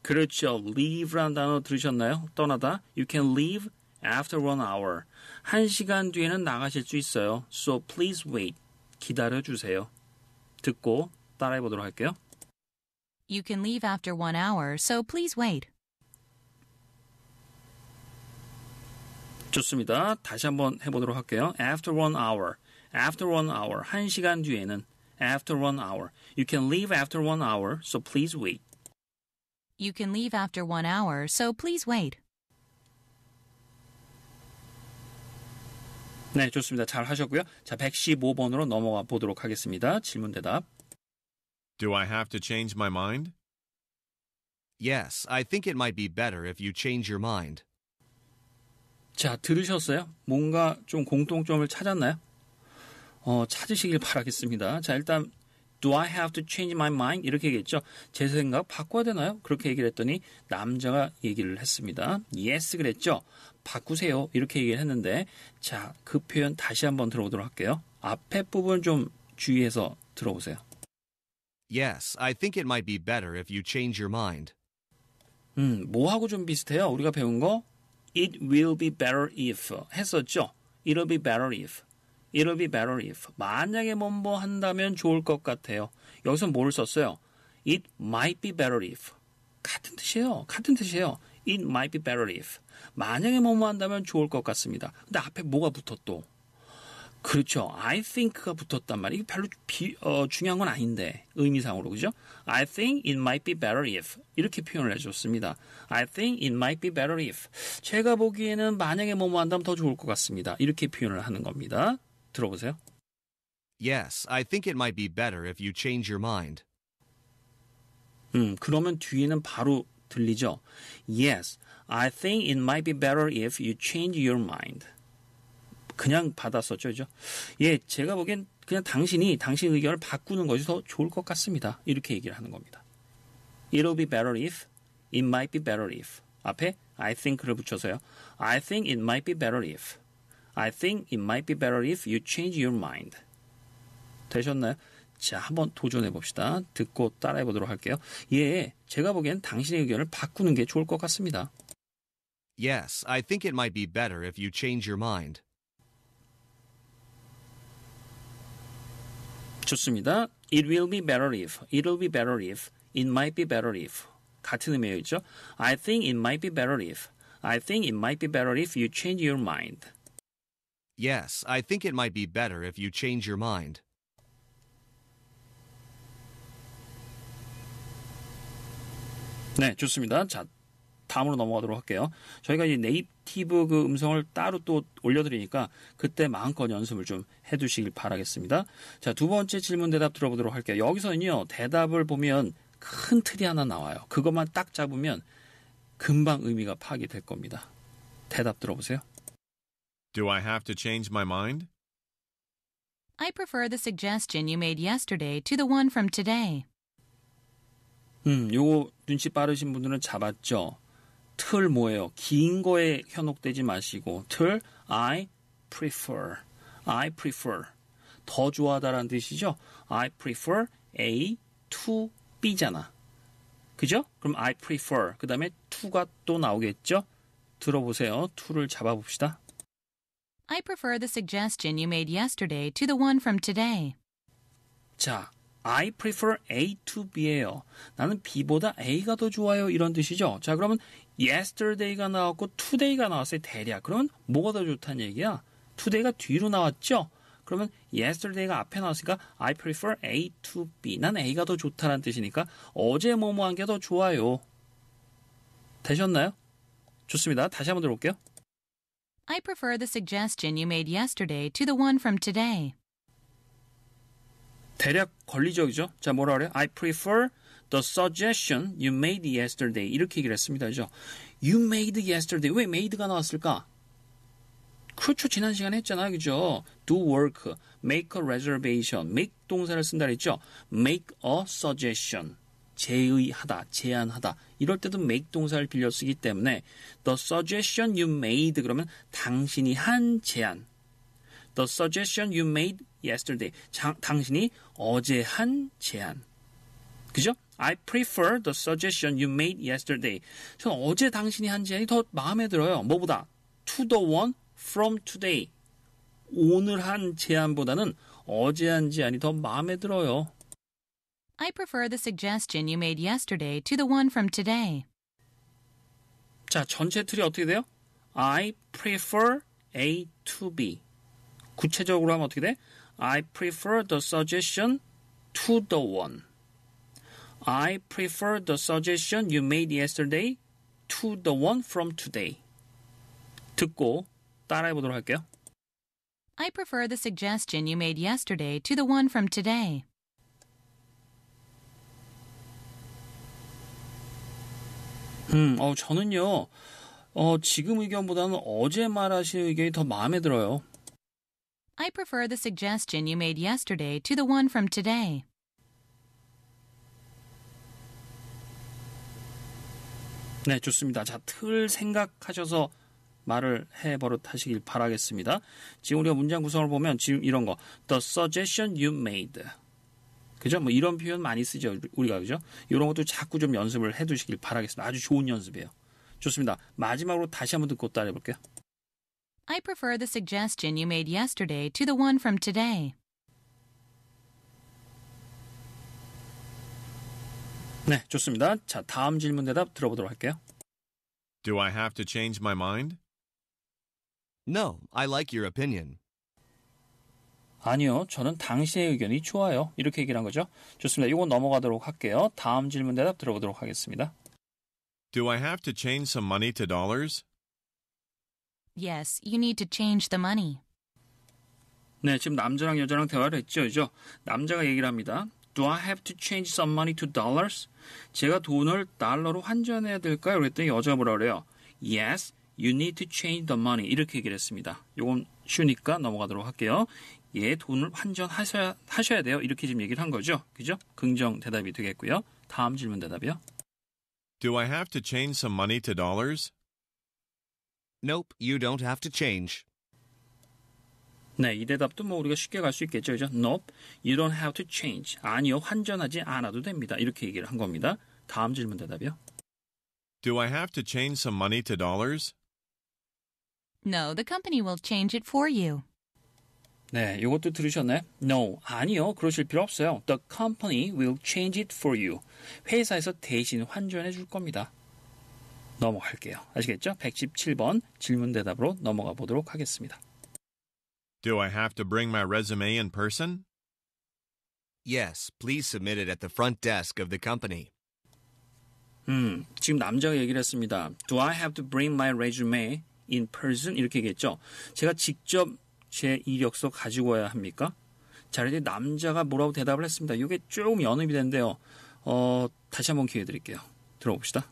그렇죠. leave라는 단어 들으셨나요? 떠나다. You can leave after one hour. 한 시간 뒤에는 나가실 수 있어요. So please wait. 기다려주세요. 듣고 따라해보도록 할게요. You can leave after one hour, so please wait. 좋습니다. 다시 한번 해보도록 할게요. After one hour. After one hour. 한 시간 뒤에는 after one hour. You can leave after one hour, so please wait. You can leave after one hour, so please wait. 네, 좋습니다. 잘 하셨고요. 자, 115번으로 넘어가 보도록 하겠습니다. 질문 대답. Do I have to change my mind? Yes, I think it might be better if you change your mind. 자, 들으셨어요? 뭔가 좀 공통점을 찾았나요? 어, 찾으시길 바라겠습니다. 자, 일단 Do I have to change my mind? 이렇게 얘기했죠. 제 생각 바꿔야 되나요? 그렇게 얘기를 했더니 남자가 얘기를 했습니다. Yes 그랬죠. 바꾸세요. 이렇게 얘기를 했는데 자, 그 표현 다시 한번 들어보도록 할게요. 앞에 부분 좀 주의해서 들어보세요. Yes, I think it might be better if you change your mind. 음, 뭐하고 좀 비슷해요? 우리가 배운 거? It will be better if 했었죠? It'll be better if. It'll be better if. 만약에 뭐 뭐 한다면 좋을 것 같아요. 여기서 뭘 썼어요? It might be better if. 같은 뜻이에요. 같은 뜻이에요. It might be better if. 만약에 뭐 뭐 한다면 좋을 것 같습니다. 근데 앞에 뭐가 붙었 또? 그렇죠. I think가 붙었단 말이에요. 별로 비, 어, 중요한 건 아닌데 의미상으로 그죠? I think it might be better if 이렇게 표현을 해줬습니다. I think it might be better if 제가 보기에는 만약에 뭐뭐 한다면 더 좋을 것 같습니다. 이렇게 표현을 하는 겁니다. 들어보세요. Yes, I think it might be better if you change your mind. 음, 그러면 뒤에는 바로 들리죠. Yes, I think it might be better if you change your mind. 그냥 받았었죠. 그죠? 예, 제가 보기엔 그냥 당신이 당신 의견을 바꾸는 것이 더 좋을 것 같습니다. 이렇게 얘기를 하는 겁니다. It'll be better if, it might be better if. 앞에 I think를 붙여서요. I think it might be better if. I think it might be better if you change your mind. 되셨나요? 자, 한번 도전해 봅시다. 듣고 따라해 보도록 할게요. 예, 제가 보기엔 당신의 의견을 바꾸는 게 좋을 것 같습니다. Yes, I think it might be better if you change your mind. 좋습니다. It will be better if. It'll be better if. It might be better if. 같은 의미예요, 있죠? I think it might be better if. I think it might be better if you change your mind. Yes, I think it might be better if you change your mind. 네, 좋습니다. 자, 다음으로 넘어가도록 할게요. 저희가 이제 네이티브 그 음성을 따로 또 올려드리니까 그때 마음껏 연습을 좀 해두시길 바라겠습니다. 자, 두 번째 질문 대답 들어보도록 할게요. 여기서는요, 대답을 보면 큰 틀이 하나 나와요. 그것만 딱 잡으면 금방 의미가 파악이 될 겁니다. 대답 들어보세요. Do I have to change my mind? I prefer the suggestion you made yesterday to the one from today. 음, 요거 눈치 빠르신 분들은 잡았죠. 틀 뭐예요? 긴 거에 현혹되지 마시고 틀 I prefer. I prefer. 더 좋아하다라는 뜻이죠. I prefer A to B잖아. 그죠? 그럼 I prefer. 그 다음에 to가 또 나오겠죠? 들어보세요. to를 잡아봅시다. I prefer the suggestion you made yesterday to the one from today. 자, I prefer A to B예요. 나는 B보다 A가 더 좋아요. 이런 뜻이죠. 자, 그러면 yesterday가 나왔고 today가 나왔어요. 대략. 그러면 뭐가 더 좋다는 얘기야? today가 뒤로 나왔죠? 그러면 yesterday가 앞에 나왔으니까 I prefer A to B. 난 A가 더 좋다라는 뜻이니까 어제 뭐뭐 한 게 더 좋아요. 되셨나요? 좋습니다. 다시 한번 들어볼게요. I prefer the suggestion you made yesterday to the one from today. 대략 권리적이죠. 자, 뭐라 그래요? I prefer the suggestion you made yesterday. 이렇게 얘기를 했습니다. 그죠? You made yesterday. 왜 made가 나왔을까? 그렇죠. 지난 시간에 했잖아요. 그죠? do work, make a reservation, make 동사를 쓴다 그랬죠? make a suggestion. 제의하다, 제안하다. 이럴 때도 make 동사를 빌려 쓰기 때문에 the suggestion you made 그러면 당신이 한 제안. the suggestion you made yesterday. 자, 당신이 어제 한 제안. 그죠? I prefer the suggestion you made yesterday. 전 어제 당신이 한 제안이 더 마음에 들어요. 뭐보다? to the one from today. 오늘 한 제안보다는 어제 한 제안이 더 마음에 들어요. I prefer the suggestion you made yesterday to the one from today. 자, 전체 틀이 어떻게 돼요? I prefer A to B. 구체적으로 하면 어떻게 돼? I prefer the suggestion to the one. I prefer the suggestion you made yesterday to the one from today. 듣고 따라해 보도록 할게요. I prefer the suggestion you made yesterday to the one from today. 음, 어, 저는요, 어, 지금 의견보다는 어제 말하신 의견이 더 마음에 들어요. I prefer the suggestion you made yesterday to the one from today. 네, 좋습니다. 자, 틀 생각하셔서 말을 해 버릇하시길 바라겠습니다. 지금 우리가 문장 구성을 보면 지금 이런 거 The suggestion you made 그죠? 뭐 이런 표현 많이 쓰죠. 우리가 그죠? 이런 것도 자꾸 좀 연습을 해 두시길 바라겠습니다. 아주 좋은 연습이에요. 좋습니다. 마지막으로 다시 한번 듣고 따라해 볼게요. I prefer the suggestion you made yesterday to the one from today. 네, 좋습니다. 자, 다음 질문 대답 들어보도록 할게요. Do I have to change my mind? No, I like your opinion. 아니요, 저는 당신의 의견이 좋아요. 이렇게 얘기를 한 거죠. 좋습니다. 이건 넘어가도록 할게요. 다음 질문 대답 들어보도록 하겠습니다. Do I have to change some money to dollars? Yes, you need to change the money. 네, 지금 남자랑 여자랑 대화를 했죠. 그죠? 남자가 얘기를 합니다. Do I have to change some money to dollars? 제가 돈을 달러로 환전해야 될까요? 그랬더니 여자가 뭐라 그래요? Yes, you need to change the money. 이렇게 얘기를 했습니다. 요건 쉬우니까 넘어가도록 할게요. 예, 돈을 환전하셔야 하셔야 돼요. 이렇게 지금 얘기를 한 거죠. 그죠? 긍정 대답이 되겠고요. 다음 질문 대답이요. Do I have to change some money to dollars? Nope, you don't have to change. 네, 이 대답도 뭐 우리가 쉽게 갈 수 있겠죠. 그죠? Nope, you don't have to change. 아니요, 환전하지 않아도 됩니다. 이렇게 얘기를 한 겁니다. 다음 질문 대답이요. Do I have to change some money to dollars? No, the company will change it for you. 네, 이것도 들으셨나요? No, 아니요. 그러실 필요 없어요. The company will change it for you. 회사에서 대신 환전해 줄 겁니다. 넘어갈게요. 아시겠죠? 117번 질문 대답으로 넘어가 보도록 하겠습니다. Do I have to bring my resume in person? Yes, please submit it at the front desk of the company. 음, 지금 남자가 얘기를 했습니다. Do I have to bring my resume in person? 이렇게 얘기했죠. 제가 직접 제 이력서 가지고 와야 합니까? 자, 이제 남자가 뭐라고 대답을 했습니다. 이게 조금 연음이 된대요. 어, 다시 한번 기회 드릴게요. 들어봅시다.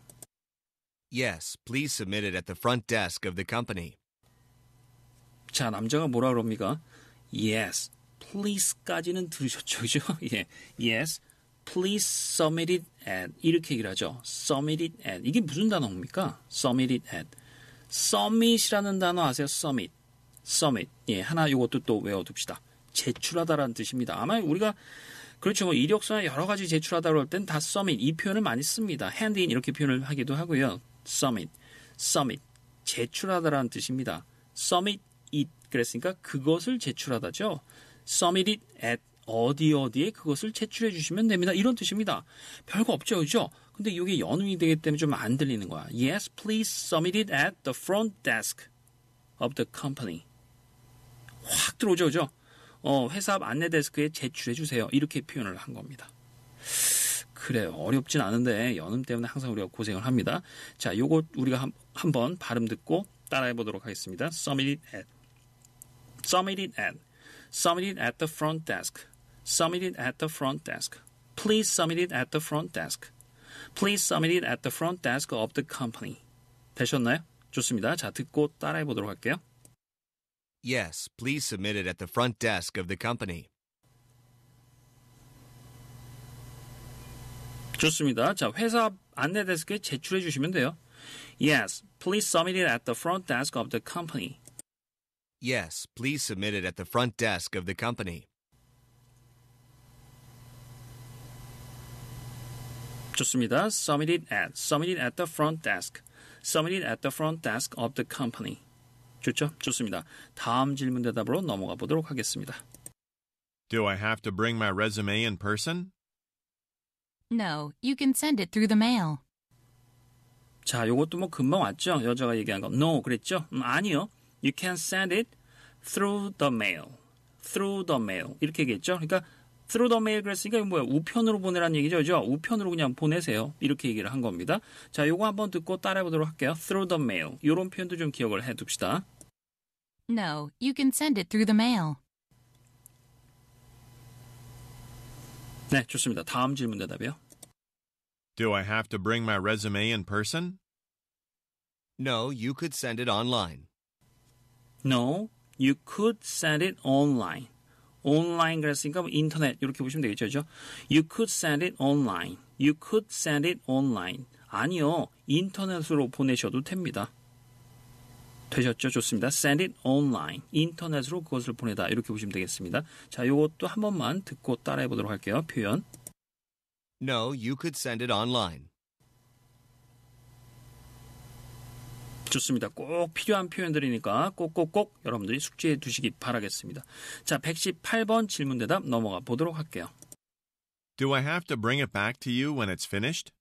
Yes, please submit it at the front desk of the company. 자, 남자가 뭐라 그럽니까? Yes, please까지는 들으셨죠, 그죠? 예, yes, please submit it at 이렇게 얘기를 하죠. submit it at 이게 무슨 단어입니까? submit it at submit이라는 단어 아세요? submit, submit 예, 하나 이것도 또 외워둡시다. 제출하다라는 뜻입니다. 아마 우리가 그렇죠. 뭐 이력서나 여러 가지 제출하다 그럴 땐다 submit 이 표현을 많이 씁니다. hand in 이렇게 표현을 하기도 하고요. submit, submit, 제출하다라는 뜻입니다. submit it 그랬으니까 그것을 제출하다죠. submit it at 어디 어디에 그것을 제출해 주시면 됩니다. 이런 뜻입니다. 별거 없죠, 그죠? 근데 이게 연음이 되기 때문에 좀 안 들리는 거야. Yes, please submit it at the front desk of the company. 확 들어오죠, 그죠? 어, 회사 안내 데스크에 제출해 주세요. 이렇게 표현을 한 겁니다. 그래요. 어렵진 않은데 여름 때문에 항상 우리가 고생을 합니다. 자, 요거 우리가 한, 한번 발음 듣고 따라해 보도록 하겠습니다. Submit it at. Submit it at. Submit it at the front desk. Submit it at the front desk. Please submit it at the front desk. Please submit it at the front desk of the company. 되셨나요? 좋습니다. 자, 듣고 따라해 보도록 할게요. Yes, please submit it at the front desk of the company. 좋습니다. 자, 회사 안내 데스크에 제출해 주시면 돼요. Yes, please submit it at the front desk of the company. Yes, please submit it at the front desk of the company. 좋습니다. Submit it at, submit it at the front desk. Submit it at the front desk of the company. 좋죠? 좋습니다. 다음 질문 대답으로 넘어가 보도록 하겠습니다. Do I have to bring my resume in person? No, you can send it through the mail. 자, 요것도 뭐 금방 왔죠? 여자가 얘기한 거. No, 그랬죠? 음, 아니요. You can send it through the mail. through the mail. 이렇게 얘기했죠? 그러니까 through the mail 그랬으니까 뭐야? 우편으로 보내라는 얘기죠. 그죠? 우편으로 그냥 보내세요. 이렇게 얘기를 한 겁니다. 자, 요거 한번 듣고 따라해 보도록 할게요. through the mail. 요런 표현도 좀 기억을 해 둡시다. No, you can send it through the mail. 네, 좋습니다. 다음 질문 대답이요. Do I have to bring my resume in person? No, you could send it online. No, you could send it online. online 그랬으니까 뭐 인터넷 이렇게 보시면 되겠죠. 그죠? You could send it online. You could send it online. 아니요. 인터넷으로 보내셔도 됩니다. 되셨죠? 좋습니다. Send it online. 인터넷으로 그것을 보내다. 이렇게 보시면 되겠습니다. 자, 요것도 한 번만 듣고 따라해 보도록 할게요. 표현. No, you could send it online. 좋습니다. 꼭 필요한 표현들이니까 꼭 꼭 꼭 여러분들이 숙지해 두시기 바라겠습니다. 자, 118번 질문 대답 넘어가 보도록 할게요. Do I have to bring it back to you when it's finished?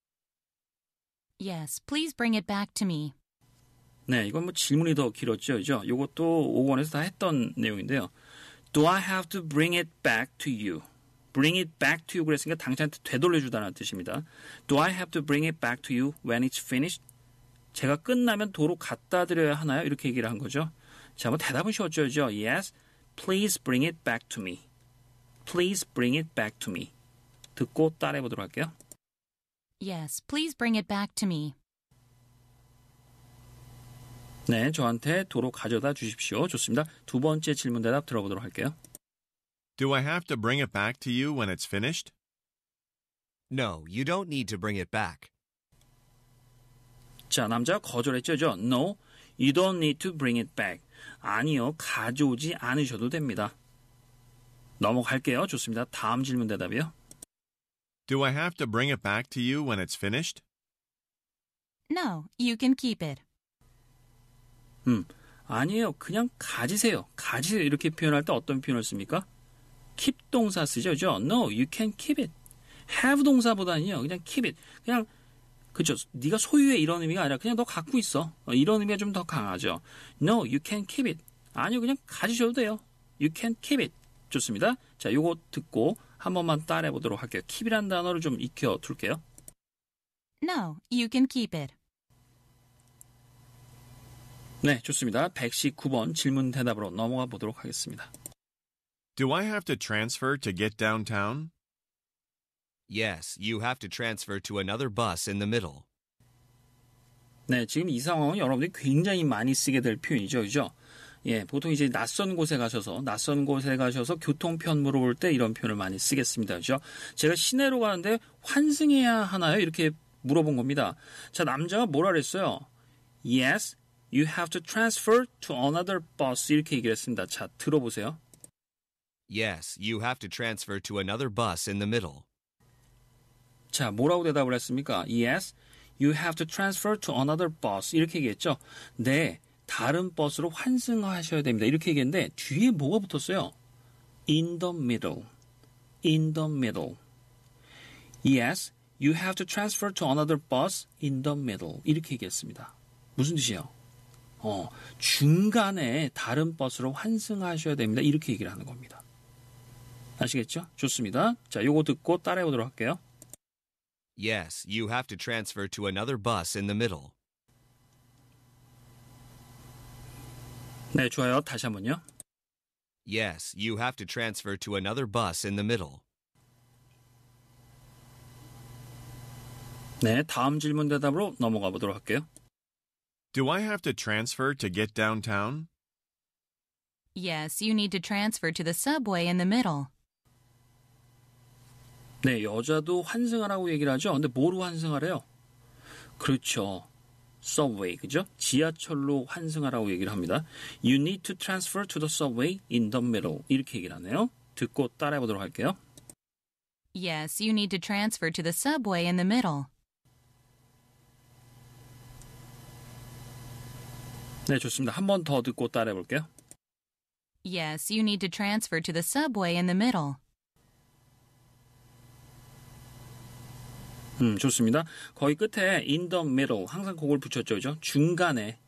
Yes, please bring it back to me. 네, 이건 뭐 질문이 더 길었죠, 그죠? 이것도 5원에서다 했던 내용인데요. Do I have to bring it back to you? Bring it back to you 그랬으니까 당신한테 되돌려주다는 뜻입니다. Do I have to bring it back to you when it's finished? 제가 끝나면 도로 갖다 드려야 하나요? 이렇게 얘기를 한 거죠. 자, 한번 대답은 쉬웠죠, 죠 Yes, please bring it back to me. Please bring it back to me. 듣고 따라해 보도록 할게요. Yes, please bring it back to me. 네, 저한테 도로 가져다 주십시오. 좋습니다. 두 번째 질문 대답 들어보도록 할게요. Do I have to bring it back to you when it's finished? No, you don't need to bring it back. 자, 남자 거절했죠. 저, no, you don't need to bring it back. 아니요, 가져오지 않으셔도 됩니다. 넘어갈게요. 좋습니다. 다음 질문 대답이요. Do I have to bring it back to you when it's finished? No, you can keep it. 음, 아니에요. 그냥 가지세요. 가지세요. 이렇게 표현할 때 어떤 표현을 씁니까? keep 동사 쓰죠. 그죠? No, you can keep it. have 동사보다는요. 그냥 keep it. 그냥 그죠? 네가 소유해 이런 의미가 아니라 그냥 너 갖고 있어. 어, 이런 의미가 좀 더 강하죠. No, you can keep it. 아니요, 그냥 가지셔도 돼요. You can keep it. 좋습니다. 자, 요거 듣고 한 번만 따라해 보도록 할게요. k e e p 이라는 단어를 좀 익혀 둘게요. No, you can keep it. 네, 좋습니다. 119번 질문 대답으로 넘어가 보도록 하겠습니다. Do I have to transfer to get downtown? Yes, you have to transfer to another bus in the middle. 네, 지금 이 상황은 여러분들이 굉장히 많이 쓰게 될 표현이죠, 그죠? 예, 보통 이제 낯선 곳에 가셔서 낯선 곳에 가셔서 교통편 물어볼 때 이런 표현을 많이 쓰겠습니다, 그죠? 제가 시내로 가는데 환승해야 하나요? 이렇게 물어본 겁니다. 자, 남자가 뭐라 그랬어요? Yes, You have to transfer to another bus 이렇게 얘기를 했습니다. 자, 들어보세요. Yes, you have to transfer to another bus in the middle. 자, 뭐라고 대답을 했습니까? Yes, you have to transfer to another bus 이렇게 얘기했죠. 네, 다른 버스로 환승하셔야 됩니다. 이렇게 얘기했는데 뒤에 뭐가 붙었어요? In the middle. In the middle. Yes, you have to transfer to another bus in the middle. 이렇게 얘기했습니다. 무슨 뜻이에요? 어, 중간에 다른 버스로 환승하셔야 됩니다. 이렇게 얘기를 하는 겁니다. 아시겠죠? 좋습니다. 자, 요거 듣고 따라해 보도록 할게요. Yes, you have to transfer to another bus in the middle. 네, 좋아요. 다시 한번요. Yes, you have to transfer to another bus in the middle. 네, 다음 질문 대답으로 넘어가 보도록 할게요. Do I have to transfer to get downtown? Yes, you need to transfer to the subway in the middle. 네, 여자도 환승하라고 얘기를 하죠. 근데 뭐로 환승하래요? 그렇죠. subway, 그죠? 지하철로 환승하라고 얘기를 합니다. You need to transfer to the subway in the middle. 이렇게 얘기를 하네요. 듣고 따라해 보도록 할게요. Yes, you need to transfer to the subway in the middle. 네, 좋습니다. 한 번 더 듣고 따라해 볼게요. Yes, you need to transfer to the subway in the middle. 음, 좋습니다. 거의 끝에 in the middle 항상 곡을 붙였죠. 그죠? 중간에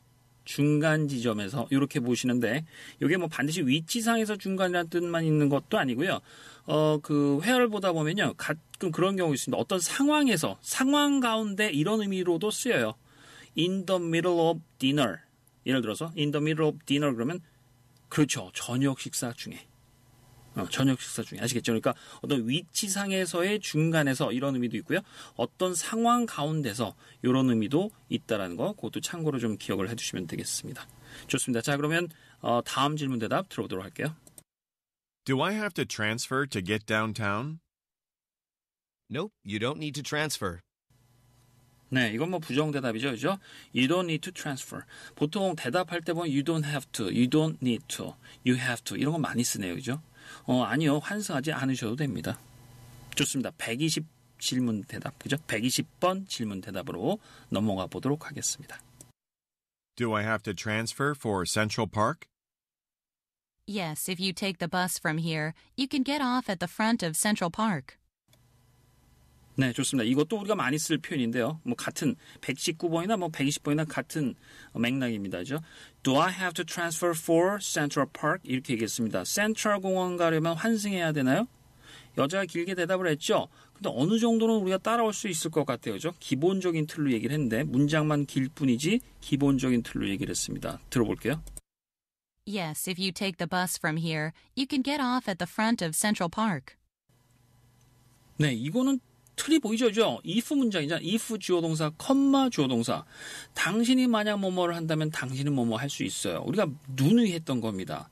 중간 지점에서 이렇게 보시는데 이게 뭐 반드시 위치상에서 중간이라는 뜻만 있는 것도 아니고요. 어그 회화를 보다 보면요. 가끔 그런 경우 있습니다. 어떤 상황에서 상황 가운데 이런 의미로도 쓰여요. In the middle of dinner. 예를 들어서 in the middle of dinner 그러면 그렇죠. 저녁 식사 중에. 어, 저녁 식사 중에 아시겠죠? 그러니까 어떤 위치상에서의 중간에서 이런 의미도 있고요. 어떤 상황 가운데서 이런 의미도 있다라는 거 그것도 참고로 좀 기억을 해주시면 되겠습니다. 좋습니다. 자 그러면 어, 다음 질문 대답 들어보도록 할게요. Do I have to transfer to get downtown? Nope, you don't need to transfer. 네, 이건 뭐 부정 대답이죠, 그죠? You don't need to transfer. 보통 대답할 때 보면 you don't have to, you don't need to, you have to 이런 거 많이 쓰네요, 그죠? 어, 아니요, 환승하지 않으셔도 됩니다. 좋습니다. 120 질문 대답, 그죠? 120번 질문 대답으로 넘어가 보도록 하겠습니다. Do I have to transfer for Central Park? Yes, if you take the bus from here, you can get off at the front of Central Park. 네, 좋습니다. 이것도 우리가 많이 쓸 표현인데요. 뭐 같은 119번이나 뭐 120번이나 같은 맥락입니다죠. Do I have to transfer for Central Park? 이렇게 얘기했습니다. 센트럴 공원 가려면 환승해야 되나요? 여자가 길게 대답을 했죠. 근데 어느 정도는 우리가 따라올 수 있을 것 같아요. 그죠 기본적인 틀로 얘기를 했는데 문장만 길 뿐이지 기본적인 틀로 얘기를 했습니다. 들어볼게요. Yes, if you take the bus from here, you can get off at the front of Central Park. 네, 이거는 틀이 보이죠, 그죠? if 문장이잖아. if 주어 동사, 컴마 주어 동사. 당신이 만약 뭐뭐를 한다면 당신은 뭐뭐 할 수 있어요. 우리가 누누이 했던 겁니다.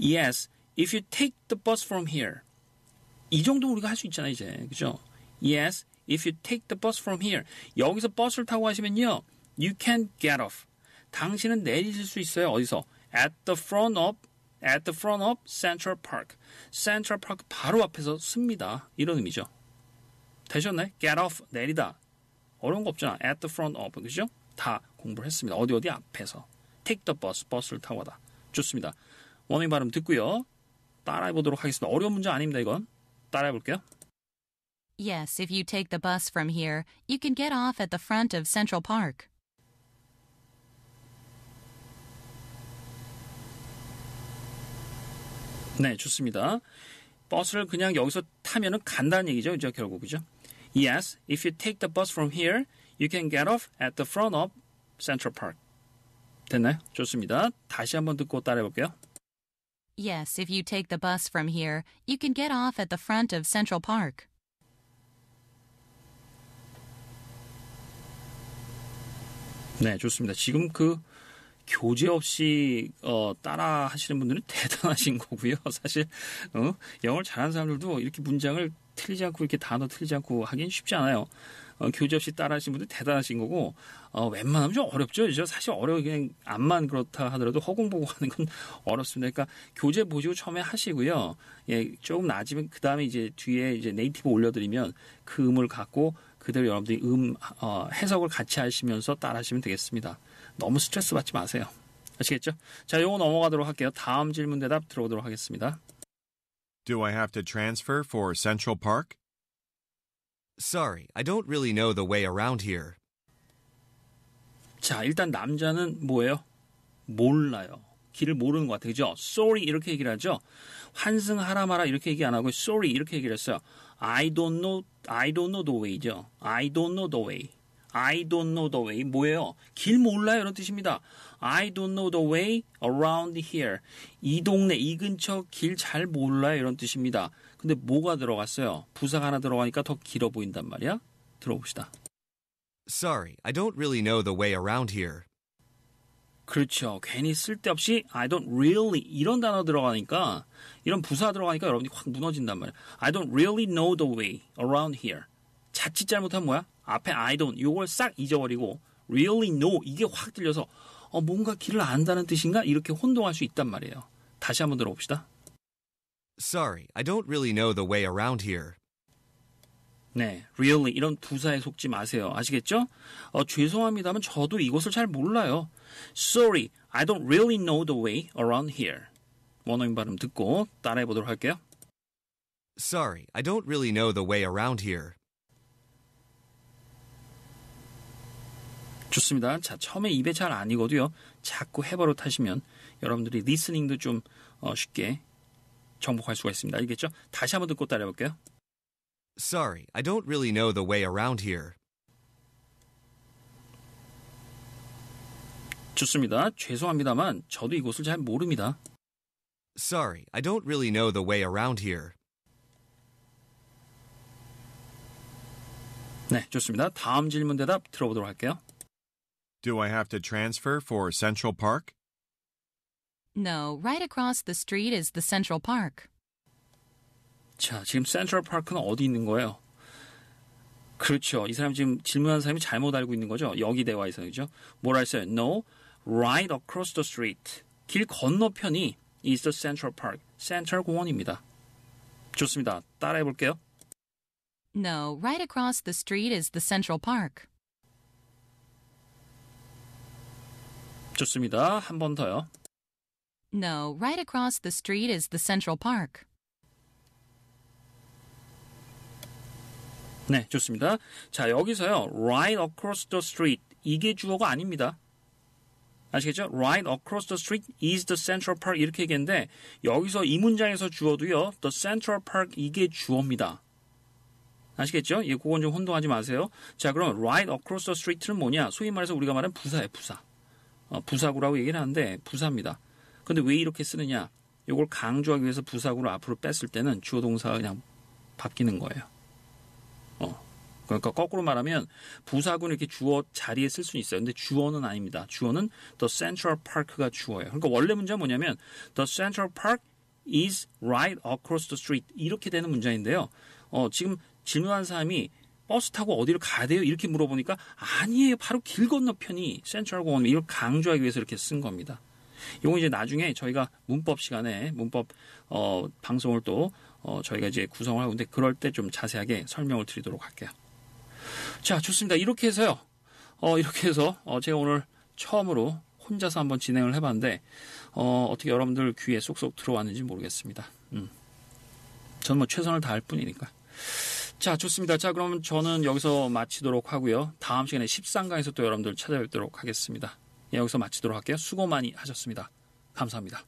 Yes, if you take the bus from here. 이 정도 우리가 할 수 있잖아, 이제. 그죠? Yes, if you take the bus from here. 여기서 버스를 타고 하시면요. You can get off. 당신은 내리실 수 있어요. 어디서? At the front of at the front of Central Park. Central Park 바로 앞에서 씁니다. 이런 의미죠. 되셨나요? get off 내리다 어려운 거 없잖아 at the front of 그죠? 다 공부를 했습니다 어디 어디 앞에서 take the bus 버스를 타고 가다 좋습니다 원어민 발음 듣고요 따라해 보도록 하겠습니다 어려운 문제 아닙니다 이건 따라해 볼게요 Yes, if you take the bus from here, you can get off at the front of Central Park. 네, 좋습니다. 버스를 그냥 여기서 타면은 간다는 얘기죠. 이제 결국 이죠 Yes, if you take the bus from here, you can get off at the front of Central Park. 됐나요? 좋습니다. 다시 한번 듣고 따라해 볼게요. Yes, if you take the bus from here, you can get off at the front of Central Park. 네, 좋습니다. 지금 그 교재 없이 어, 따라 하시는 분들은 대단하신 거고요. 사실 어, 영어를 잘하는 사람들도 이렇게 문장을 틀리지 않고 이렇게 단어 틀리지 않고 하긴 쉽지 않아요. 어, 교재 없이 따라 하시는 분들 대단하신 거고 어, 웬만하면 좀 어렵죠. 그죠? 사실 어려워 그냥 암만 그렇다 하더라도 허공보고 하는 건 어렵습니다. 그러니까 교재 보시고 처음에 하시고요. 예, 조금 낮으면 그 다음에 이제 뒤에 이제 네이티브 올려드리면 그 음을 갖고 그대로 여러분들이 음 어, 해석을 같이 하시면서 따라 하시면 되겠습니다. 너무 스트레스 받지 마세요. 아시겠죠? 자, 요거 넘어가도록 할게요. 다음 질문 대답 들어오도록 하겠습니다. Do I have to transfer for Central Park? Sorry, I don't really know the way around here. 자, 일단 남자는 뭐예요? 몰라요. 길을 모르는 것 같아요. 그죠? Sorry 이렇게 얘기를 하죠. 환승하라 마라 이렇게 얘기 안 하고 sorry 이렇게 얘기를 했어요. I don't know, I don't know the way죠. I don't know the way. I don't know the way 뭐예요? 길 몰라요 이런 뜻입니다. I don't know the way around here. 이 동네 이 근처 길 잘 몰라요 이런 뜻입니다. 근데 뭐가 들어갔어요? 부사가 하나 들어가니까 더 길어 보인단 말이야. 들어봅시다. Sorry, I don't really know the way around here. 그렇죠. 괜히 쓸데없이 I don't really 이런 단어 들어가니까 이런 부사 들어가니까 여러분이 확 무너진단 말이야. I don't really know the way around here. 자칫 잘못하면 뭐야? 앞에 I don't 요걸 싹 잊어버리고 really know 이게 확 들려서 어, 뭔가 길을 안다는 뜻인가 이렇게 혼동할 수 있단 말이에요. 다시 한번 들어봅시다. Sorry, I don't really know the way around here. 네, really 이런 부사에 속지 마세요. 아시겠죠? 어, 죄송합니다만 저도 이곳을 잘 몰라요. Sorry, I don't really know the way around here. 원어민 발음 듣고 따라해 보도록 할게요. Sorry, I don't really know the way around here. 좋습니다. 자, 처음에 입에 잘 아니거든요. 자꾸 해버릇 하시면 여러분들이 리스닝도 좀 어, 쉽게 정복할 수가 있습니다. 알겠죠? 다시 한번 듣고 따라해볼게요. Sorry, I don't really know the way around here. 좋습니다. 죄송합니다만 저도 이곳을 잘 모릅니다. Sorry, I don't really know the way around here. 네, 좋습니다. 다음 질문 대답 들어보도록 할게요. Do I have to transfer for Central Park? No, right across the street is the Central Park. 자, 지금 Central 파크는 어디 있는 거예요? 그렇죠. 이 사람 지금 질문한 사람이 잘못 알고 있는 거죠. 여기 대화에서죠. 뭐라 했어요? No, right across the street. 길 건너편이 is the Central Park. 센트럴 공원입니다. 좋습니다. 따라해 볼게요. No, right across the street is the Central Park. 좋습니다. 한 번 더요. No, right across the street is the Central Park. 네, 좋습니다. 자, 여기서요. right across the street 이게 주어가 아닙니다. 아시겠죠? Right across the street is the Central Park 이렇게 얘기했는데 여기서 이 문장에서 주어도요. The Central Park 이게 주어입니다. 아시겠죠? 예, 그건 좀 혼동하지 마세요. 자, 그럼 right across the street는 뭐냐? 소위 말해서 우리가 말하는 부사예요, 부사. 어, 부사구라고 얘기를 하는데 부사입니다. 근데 왜 이렇게 쓰느냐? 이걸 강조하기 위해서 부사구를 앞으로 뺐을 때는 주어 동사가 그냥 바뀌는 거예요. 어. 그러니까 거꾸로 말하면 부사구는 이렇게 주어 자리에 쓸 수는 있어요. 근데 주어는 아닙니다. 주어는 The Central Park가 주어예요. 그러니까 원래 문제는 뭐냐면 The Central Park is right across the street 이렇게 되는 문장인데요. 어, 지금 질문한 사람이 버스 타고 어디를 가야 돼요? 이렇게 물어보니까 아니에요. 바로 길 건너편이 센트럴 공원 이걸 강조하기 위해서 이렇게 쓴 겁니다. 이건 이제 나중에 저희가 문법 시간에 문법 어, 방송을 또 어, 저희가 이제 구성을 하고 있는데 그럴 때 좀 자세하게 설명을 드리도록 할게요. 자, 좋습니다. 이렇게 해서요. 어, 이렇게 해서 어, 제가 오늘 처음으로 혼자서 한번 진행을 해봤는데 어, 떻게 여러분들 귀에 쏙쏙 들어왔는지 모르겠습니다. 음. 저는 뭐 최선을 다할 뿐이니까. 자, 좋습니다. 자, 그럼 저는 여기서 마치도록 하고요. 다음 시간에 13강에서 또 여러분들 찾아뵙도록 하겠습니다. 예, 여기서 마치도록 할게요. 수고 많이 하셨습니다. 감사합니다.